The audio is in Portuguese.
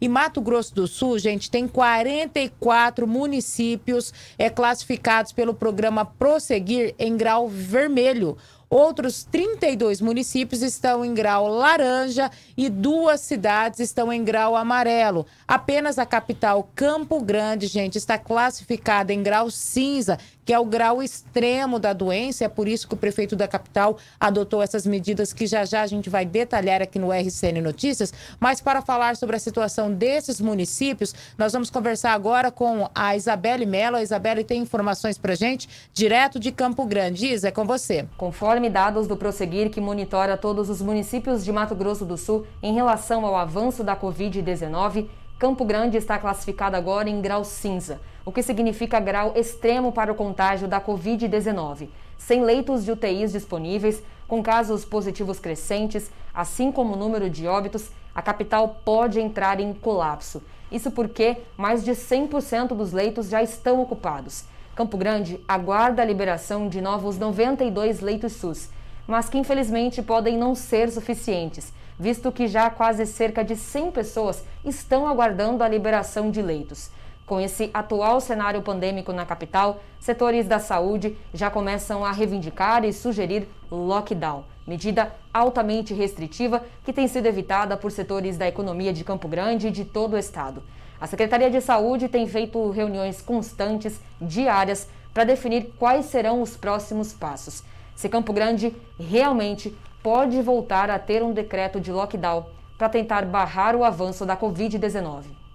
E Mato Grosso do Sul, gente, tem 44 municípios é, classificados pelo programa Prosseguir em grau vermelho Outros 32 municípios estão em grau laranja e duas cidades estão em grau amarelo. Apenas a capital Campo Grande, gente, está classificada em grau cinza, que é o grau extremo da doença. É por isso que o prefeito da capital adotou essas medidas que já já a gente vai detalhar aqui no RCN Notícias. Mas para falar sobre a situação desses municípios, nós vamos conversar agora com a Isabelle Mello. A Isabelle tem informações para gente direto de Campo Grande. Isa, é com você. Conforme Conforme dados do Prosseguir, que monitora todos os municípios de Mato Grosso do Sul em relação ao avanço da Covid-19, Campo Grande está classificado agora em grau cinza, o que significa grau extremo para o contágio da Covid-19. Sem leitos de UTIs disponíveis, com casos positivos crescentes, assim como o número de óbitos, a capital pode entrar em colapso. Isso porque mais de 100% dos leitos já estão ocupados. Campo Grande aguarda a liberação de novos 92 leitos SUS, mas que infelizmente podem não ser suficientes, visto que já quase cerca de 100 pessoas estão aguardando a liberação de leitos. Com esse atual cenário pandêmico na capital, setores da saúde já começam a reivindicar e sugerir lockdown medida altamente restritiva que tem sido evitada por setores da economia de Campo Grande e de todo o estado. A Secretaria de Saúde tem feito reuniões constantes, diárias, para definir quais serão os próximos passos. Se Campo Grande realmente pode voltar a ter um decreto de lockdown para tentar barrar o avanço da Covid-19.